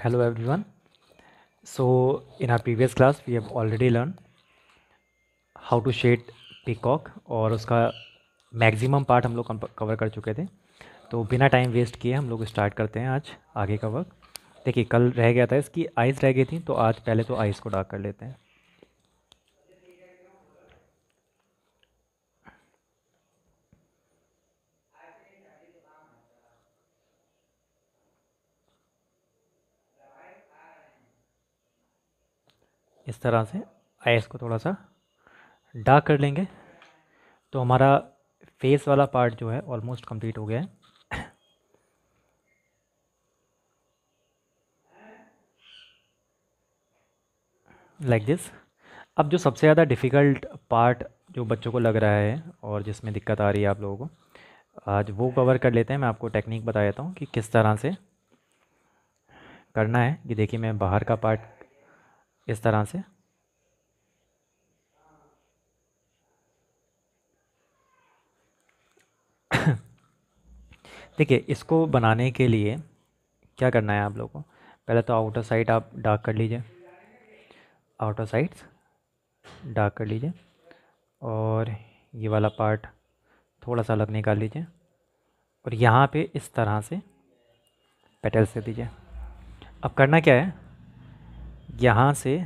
hello everyone so in our previous class we have already learned how to shade peacock और उसका maximum part हम लोग cover कर चुके थे तो बिना time waste किए हम लोग start करते हैं आज आगे का वर्क देखिए कल रह गया था इसकी आइज़ रह गई थी तो आज पहले तो आइज़ को डार्क कर लेते हैं इस तरह से आइस को थोड़ा सा डार्क कर लेंगे तो हमारा फेस वाला पार्ट जो है ऑलमोस्ट कंप्लीट हो गया है लाइक like दिस अब जो सबसे ज़्यादा डिफ़िकल्ट पार्ट जो बच्चों को लग रहा है और जिसमें दिक्कत आ रही है आप लोगों को आज वो कवर कर लेते हैं मैं आपको टेक्निक बता देता हूँ कि किस तरह से करना है कि देखिए मैं बाहर का पार्ट इस तरह से देखिए इसको बनाने के लिए क्या करना है आप लोगों को पहले तो आउटर साइड आप डार्क कर लीजिए आउटर साइड्स डार्क कर लीजिए और ये वाला पार्ट थोड़ा सा अलग निकाल लीजिए और यहाँ पे इस तरह से पेटल्स दे दीजिए अब करना क्या है यहाँ से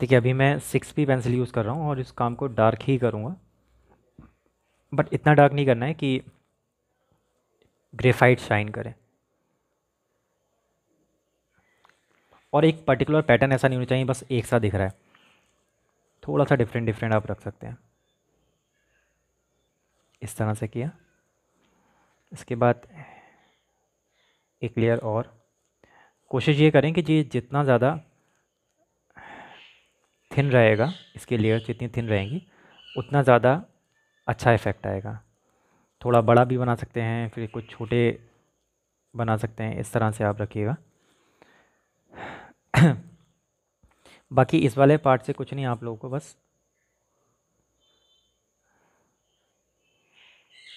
देखिए अभी मैं सिक्स पी पेंसिल यूज़ कर रहा हूँ और इस काम को डार्क ही करूँगा बट इतना डार्क नहीं करना है कि ग्रेफाइट शाइन करें और एक पर्टिकुलर पैटर्न ऐसा नहीं होना चाहिए बस एक सा दिख रहा है थोड़ा सा डिफरेंट डिफरेंट आप रख सकते हैं इस तरह से किया इसके बाद एक लेयर और कोशिश ये करें कि ये जितना ज़्यादा थिन रहेगा इसके लेयर जितनी थिन रहेंगी उतना ज़्यादा अच्छा इफ़ेक्ट आएगा थोड़ा बड़ा भी बना सकते हैं फिर कुछ छोटे बना सकते हैं इस तरह से आप रखिएगा बाकी इस वाले पार्ट से कुछ नहीं आप लोगों को बस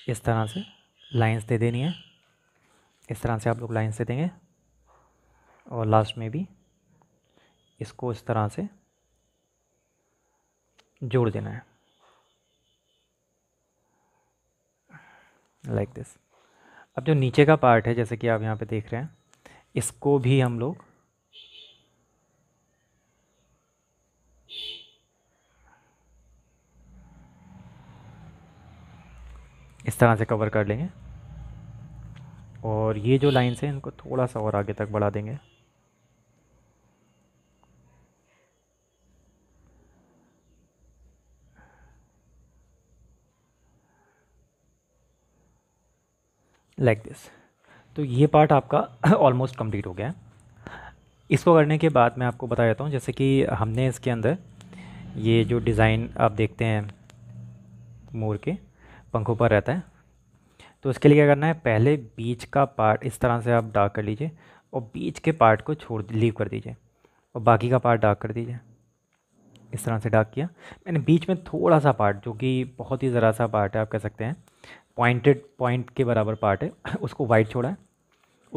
इस तरह से लाइंस दे देनी है इस तरह से आप लोग लाइंस दे देंगे और लास्ट में भी इसको इस तरह से जोड़ देना है लाइक like दिस अब जो नीचे का पार्ट है जैसे कि आप यहाँ पे देख रहे हैं इसको भी हम लोग इस तरह से कवर कर लेंगे और ये जो लाइन्स हैं इनको थोड़ा सा और आगे तक बढ़ा देंगे लाइक दिस तो ये पार्ट आपका ऑलमोस्ट कम्प्लीट हो गया है इसको करने के बाद मैं आपको बता देता हूँ जैसे कि हमने इसके अंदर ये जो डिज़ाइन आप देखते हैं मोर के पंखों पर रहता है तो इसके लिए क्या करना है पहले बीच का पार्ट इस तरह से आप डार्क कर लीजिए और बीच के पार्ट को छोड़ लीव कर दीजिए और बाकी का पार्ट डार्क कर दीजिए इस तरह से डार्क किया मैंने बीच में थोड़ा सा पार्ट जो कि बहुत ही ज़रा सा पार्ट है आप कह सकते हैं पॉइंटेड पॉइंट के बराबर पार्ट है उसको वाइट छोड़ा है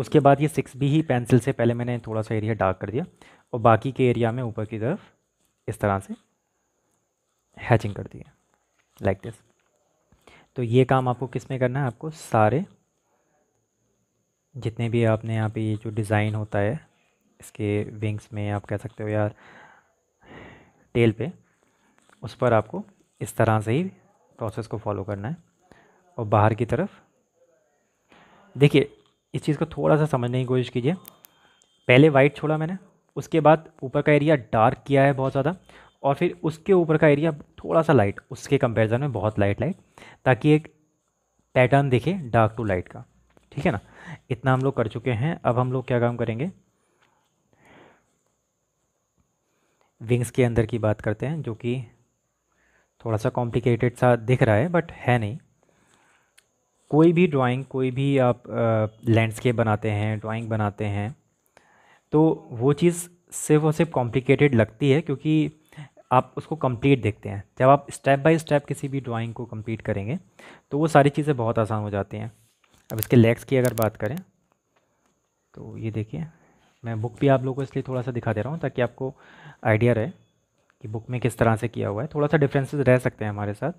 उसके बाद ये सिक्स भी ही पेंसिल से पहले मैंने थोड़ा सा एरिया डार्क कर दिया और बाकी के एरिया में ऊपर की तरफ इस तरह से हैचिंग कर दिया लाइक like दिस तो ये काम आपको किस में करना है आपको सारे जितने भी आपने यहाँ पे ये जो डिज़ाइन होता है इसके विंग्स में आप कह सकते हो यार टेल पे उस पर आपको इस तरह से ही प्रोसेस को फॉलो करना है और बाहर की तरफ देखिए इस चीज़ को थोड़ा सा समझने की कोशिश कीजिए पहले वाइट छोड़ा मैंने उसके बाद ऊपर का एरिया डार्क किया है बहुत ज़्यादा और फिर उसके ऊपर का एरिया थोड़ा सा लाइट उसके कंपैरिजन में बहुत लाइट लाइट ताकि एक पैटर्न दिखे डार्क टू लाइट का ठीक है ना इतना हम लोग कर चुके हैं अब हम लोग क्या काम करेंगे विंग्स के अंदर की बात करते हैं जो कि थोड़ा सा कॉम्प्लिकेटेड सा दिख रहा है बट है नहीं कोई भी ड्राइंग कोई भी आप लैंडस्केप बनाते हैं ड्राइंग बनाते हैं तो वो चीज़ सिर्फ और सिर्फ कॉम्प्लिकेटेड लगती है क्योंकि आप उसको कंप्लीट देखते हैं जब आप स्टेप बाय स्टेप किसी भी ड्राइंग को कंप्लीट करेंगे तो वो सारी चीज़ें बहुत आसान हो जाती हैं अब इसके लेग्स की अगर बात करें तो ये देखिए मैं बुक भी आप लोगों को इसलिए थोड़ा सा दिखा दे रहा हूँ ताकि आपको आइडिया रहे कि बुक में किस तरह से किया हुआ है थोड़ा सा डिफ्रेंसेज रह सकते हैं हमारे साथ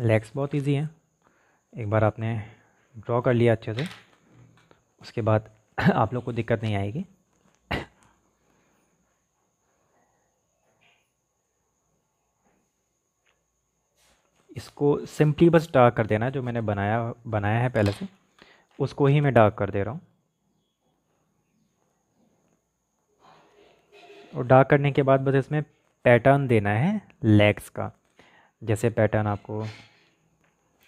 लेग्स बहुत इजी हैं एक बार आपने ड्रॉ कर लिया अच्छे से उसके बाद आप लोग को दिक्कत नहीं आएगी इसको सिंपली बस डार्क कर देना जो मैंने बनाया बनाया है पहले से उसको ही मैं डार्क कर दे रहा हूँ और डार्क करने के बाद बस इसमें पैटर्न देना है लेग्स का जैसे पैटर्न आपको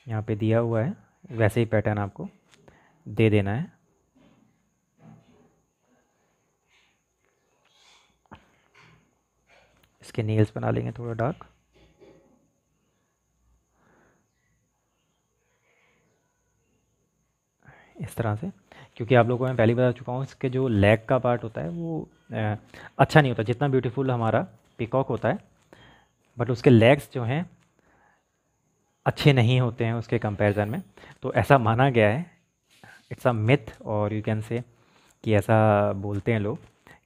यहाँ पे दिया हुआ है वैसे ही पैटर्न आपको दे देना है इसके नेल्स बना लेंगे थोड़ा डार्क इस तरह से क्योंकि आप लोगों को मैं पहले बता चुका हूँ इसके जो लेग का पार्ट होता है वो अच्छा नहीं होता जितना ब्यूटीफुल हमारा पिकॉक होता है बट उसके लेग्स जो हैं अच्छे नहीं होते हैं उसके कंपैरिजन में तो ऐसा माना गया है इट्स अ मिथ और यू कैन से कि ऐसा बोलते हैं लोग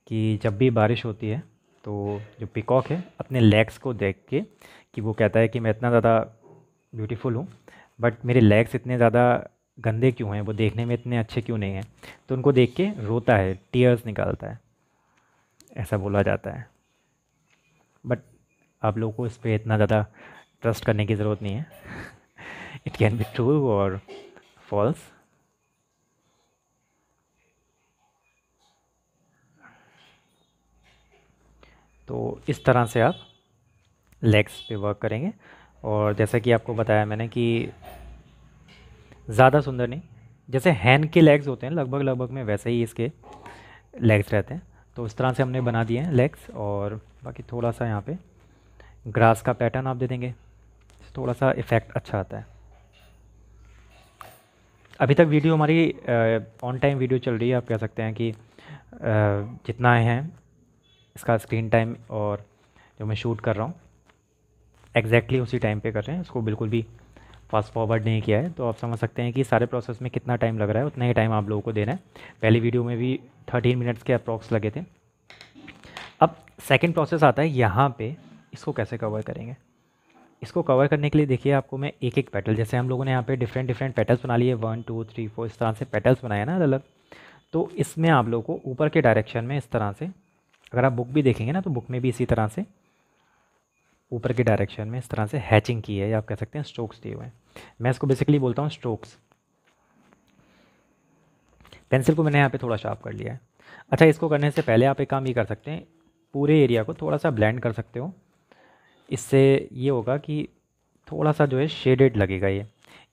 कि जब भी बारिश होती है तो जो पिकॉक है अपने लेग्स को देख के कि वो कहता है कि मैं इतना ज़्यादा ब्यूटीफुल हूँ बट मेरे लेग्स इतने ज़्यादा गंदे क्यों हैं वो देखने में इतने अच्छे क्यों नहीं हैं तो उनको देख के रोता है टीयर्स निकालता है ऐसा बोला जाता है बट आप लोगों को इस पर इतना ज़्यादा ट्रस्ट करने की ज़रूरत नहीं है इट कैन बी ट्रू और फॉल्स तो इस तरह से आप लेग्स पे वर्क करेंगे और जैसा कि आपको बताया मैंने कि ज़्यादा सुंदर नहीं जैसे हैंड के लेग्स होते हैं लगभग लगभग में वैसे ही इसके लेग्स रहते हैं तो इस तरह से हमने बना दिए हैं लेग्स और बाकी थोड़ा सा यहाँ पे ग्रास का पैटर्न आप दे देंगे थोड़ा सा इफ़ेक्ट अच्छा आता है अभी तक वीडियो हमारी ऑन टाइम वीडियो चल रही है आप कह सकते हैं कि आ, जितना है इसका स्क्रीन टाइम और जो मैं शूट कर रहा हूँ एग्जैक्टली उसी टाइम पे कर रहे हैं इसको बिल्कुल भी फास्ट फॉरवर्ड नहीं किया है तो आप समझ सकते हैं कि सारे प्रोसेस में कितना टाइम लग रहा है उतना ही टाइम आप लोगों को देना है पहली वीडियो में भी थर्टीन मिनट्स के अप्रॉक्स लगे थे अब सेकेंड प्रोसेस आता है यहाँ पर इसको कैसे कवर करेंगे इसको कवर करने के लिए देखिए आपको मैं एक एक पेटल जैसे हम लोगों ने यहाँ पे डिफरेंट डिफरेंट पेटल्स बना लिए वन टू थ्री फोर इस तरह से पेटल्स बनाए ना अलग तो इसमें आप लोग को ऊपर के डायरेक्शन में इस तरह से अगर आप बुक भी देखेंगे ना तो बुक में भी इसी तरह से ऊपर के डायरेक्शन में इस तरह से हैचिंग की है या आप कह सकते हैं स्ट्रोक्स दिए हुए हैं मैं इसको बेसिकली बोलता हूँ स्ट्रोक्स पेंसिल को मैंने यहाँ पे थोड़ा शार्प कर लिया है अच्छा इसको करने से पहले आप एक काम ये कर सकते हैं पूरे एरिया को थोड़ा सा ब्लेंड कर सकते हो इससे ये होगा कि थोड़ा सा जो है शेडेड लगेगा ये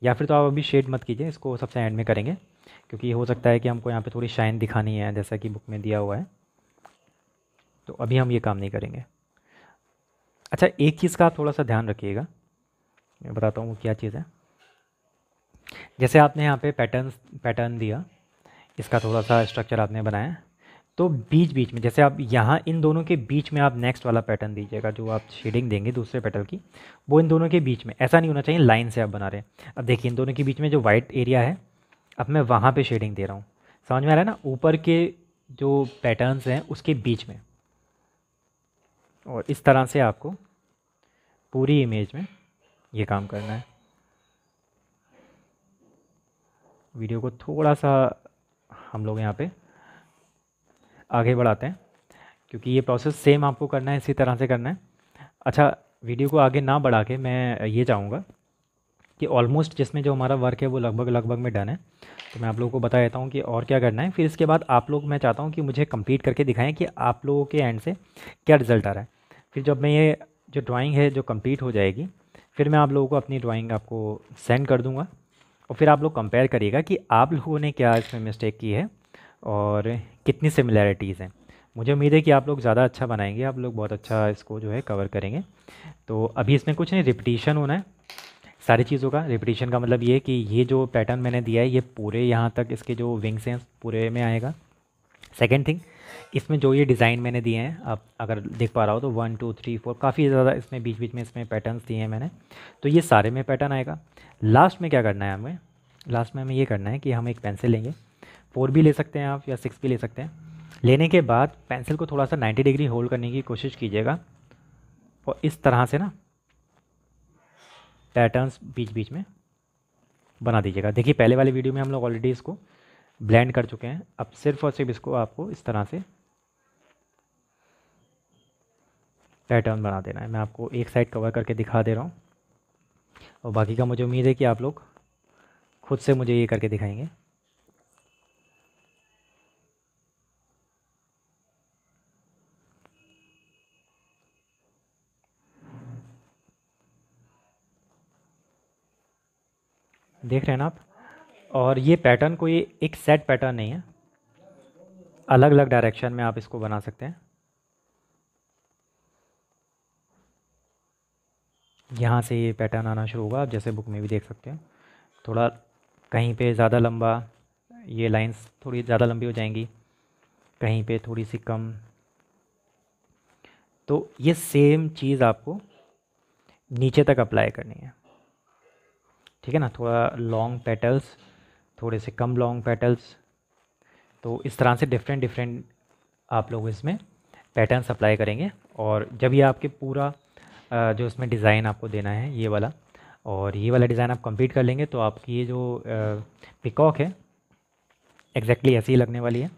या फिर तो आप अभी शेड मत कीजिए इसको सबसे एंड में करेंगे क्योंकि हो सकता है कि हमको यहाँ पे थोड़ी शाइन दिखानी है जैसा कि बुक में दिया हुआ है तो अभी हम ये काम नहीं करेंगे अच्छा एक चीज़ का आप थोड़ा सा ध्यान रखिएगा मैं बताता हूँ वो क्या चीज़ है जैसे आपने यहाँ पे पैटर्न पैटर्न दिया इसका थोड़ा सा स्ट्रक्चर आपने बनाया तो बीच बीच में जैसे आप यहाँ इन दोनों के बीच में आप नेक्स्ट वाला पैटर्न दीजिएगा जो आप शेडिंग देंगे दूसरे पेटल की वो इन दोनों के बीच में ऐसा नहीं होना चाहिए लाइन से आप बना रहे हैं अब देखिए इन दोनों के बीच में जो वाइट एरिया है अब मैं वहाँ पे शेडिंग दे रहा हूँ समझ में आ रहा है ना ऊपर के जो पैटर्नस हैं उसके बीच में और इस तरह से आपको पूरी इमेज में ये काम करना है वीडियो को थोड़ा सा हम लोग यहाँ पे आगे बढ़ाते हैं क्योंकि ये प्रोसेस सेम आपको करना है इसी तरह से करना है अच्छा वीडियो को आगे ना बढ़ा के मैं ये चाहूँगा कि ऑलमोस्ट जिसमें जो हमारा वर्क है वो लगभग लगभग में डन है तो मैं आप लोगों को बता देता हूँ कि और क्या करना है फिर इसके बाद आप लोग मैं चाहता हूँ कि मुझे कंप्लीट करके दिखाएं कि आप लोगों के एंड से क्या रिज़ल्ट आ रहा है फिर जब मैं ये जो ड्राइंग है जो कंप्लीट हो जाएगी फिर मैं आप लोगों को अपनी ड्राॅइंग आपको सेंड कर दूँगा और फिर आप लोग कंपेयर करिएगा कि आप लोगों ने क्या इसमें मिस्टेक की है और कितनी सिमिलैरिटीज़ हैं मुझे उम्मीद है कि आप लोग ज़्यादा अच्छा बनाएंगे आप लोग बहुत अच्छा इसको जो है कवर करेंगे तो अभी इसमें कुछ नहीं रिपीटिशन होना है सारी चीज़ों का रिपीटिशन का मतलब ये कि ये जो पैटर्न मैंने दिया है ये पूरे यहाँ तक इसके जो विंग्स हैं पूरे में आएगा सेकेंड थिंग इसमें जो ये डिज़ाइन मैंने दिए हैं आप अगर देख पा रहा हो तो वन टू थ्री फोर काफ़ी ज़्यादा इसमें बीच बीच में इसमें पैटर्न्स दिए हैं मैंने तो ये सारे में पैटर्न आएगा लास्ट में क्या करना है हमें लास्ट में हमें ये करना है कि हम एक पेंसिल लेंगे फोर भी ले सकते हैं आप या सिक्स भी ले सकते हैं लेने के बाद पेंसिल को थोड़ा सा नाइन्टी डिग्री होल्ड करने की कोशिश कीजिएगा और इस तरह से ना पैटर्न्स बीच बीच में बना दीजिएगा देखिए पहले वाले वीडियो में हम लोग ऑलरेडी इसको ब्लेंड कर चुके हैं अब सिर्फ और सिर्फ इसको आपको इस तरह से पैटर्न बना देना है मैं आपको एक साइड कवर करके दिखा दे रहा हूँ और बाकी का मुझे उम्मीद है कि आप लोग खुद से मुझे ये करके दिखाएंगे देख रहे हैं ना आप और ये पैटर्न कोई एक सेट पैटर्न नहीं है अलग अलग डायरेक्शन में आप इसको बना सकते हैं यहाँ से ये पैटर्न आना शुरू होगा आप जैसे बुक में भी देख सकते हैं थोड़ा कहीं पे ज़्यादा लंबा ये लाइंस थोड़ी ज़्यादा लंबी हो जाएंगी कहीं पे थोड़ी सी कम तो ये सेम चीज़ आपको नीचे तक अप्लाई करनी है ठीक है ना थोड़ा लॉन्ग पेटल्स थोड़े से कम लॉन्ग पेटल्स तो इस तरह से डिफरेंट डिफरेंट आप लोग इसमें पैटर्न सप्लाई करेंगे और जब ये आपके पूरा जो इसमें डिज़ाइन आपको देना है ये वाला और ये वाला डिज़ाइन आप कंप्लीट कर लेंगे तो आपकी ये जो पिकॉक है एग्जैक्टली ऐसी ही लगने वाली है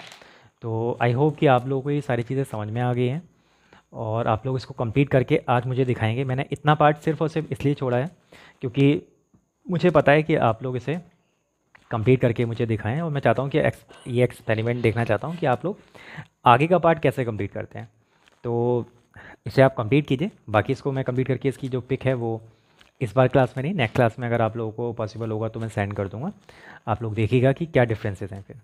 तो आई होप कि आप लोगों को ये सारी चीज़ें समझ में आ गई हैं और आप लोग इसको कंप्लीट करके आज मुझे दिखाएंगे मैंने इतना पार्ट सिर्फ और सिर्फ इसलिए छोड़ा है क्योंकि मुझे पता है कि आप लोग इसे कंप्लीट करके मुझे दिखाएं और मैं चाहता हूँ कि एक्स, ये एक्सपेरिमेंट देखना चाहता हूँ कि आप लोग आगे का पार्ट कैसे कंप्लीट करते हैं तो इसे आप कंप्लीट कीजिए बाकी इसको मैं कंप्लीट करके इसकी जो पिक है वो इस बार क्लास में नहीं नेक्स्ट क्लास में अगर आप लोगों को पॉसिबल होगा तो मैं सेंड कर दूँगा आप लोग देखिएगा कि क्या डिफ्रेंसेज हैं फिर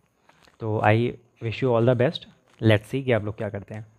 तो I wish you all the best let's see कि आप लोग क्या करते हैं